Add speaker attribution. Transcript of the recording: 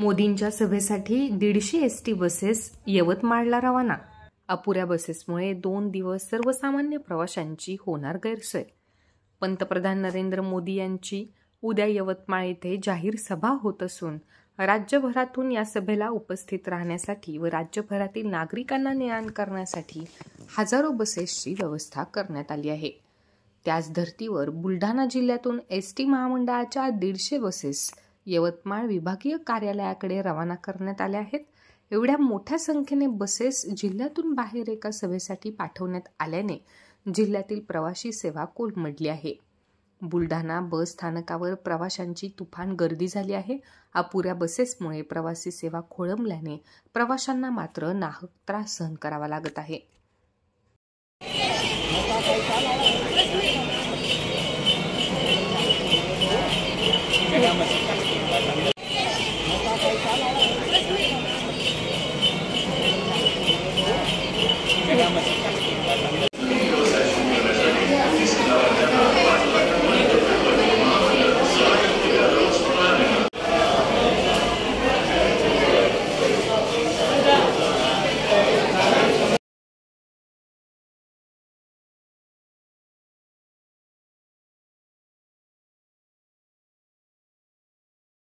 Speaker 1: मोदींच्या सभेसाठी दीडशे एस टी बसेस यवतमाळला रवाना अपुऱ्या बसेसमुळे दोन दिवस सर्वसामान्य प्रवाशांची होणार गैरसोय पंतप्रधान नरेंद्र मोदी यांची उद्या यवतमाळ येथे जाहीर सभा होत असून राज्यभरातून या सभेला उपस्थित राहण्यासाठी व राज्यभरातील नागरिकांना ने आण करण्यासाठी हजारो बसेसची व्यवस्था करण्यात आली आहे त्याच धर्तीवर बुलढाणा जिल्ह्यातून एस टी महामंडळाच्या दीडशे बसेस यवतमाळ विभागीय कार्यालयाकडे रवाना करण्यात आले आहेत एवढ्या मोठ्या संख्येने बसेस जिल्ह्यातून बाहेर एका सभेसाठी पाठवण्यात आल्याने जिल्ह्यातील प्रवाशी सेवा कोलमडली आहे बुलढाणा बस स्थानकावर प्रवाशांची तुफान गर्दी झाली आहे अपुऱ्या बसेसमुळे प्रवासी सेवा खोळंबल्याने प्रवाशांना मात्र नाहक त्रास सहन करावा लागत आहे